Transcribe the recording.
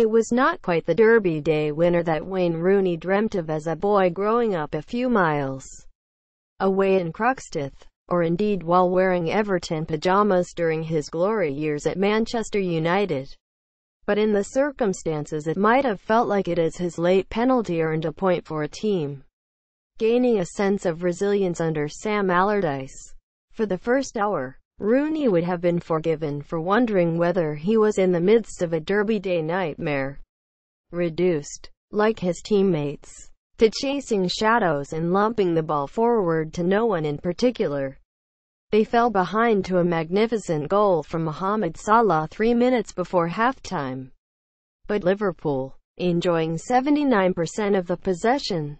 It was not quite the Derby Day winner that Wayne Rooney dreamt of as a boy growing up a few miles away in Croxteth, or indeed while wearing Everton pyjamas during his glory years at Manchester United. But in the circumstances it might have felt like it as his late penalty earned a point for a team, gaining a sense of resilience under Sam Allardyce. For the first hour, Rooney would have been forgiven for wondering whether he was in the midst of a Derby Day nightmare. Reduced, like his teammates, to chasing shadows and lumping the ball forward to no one in particular. They fell behind to a magnificent goal from Mohamed Salah three minutes before halftime. But Liverpool, enjoying 79% of the possession,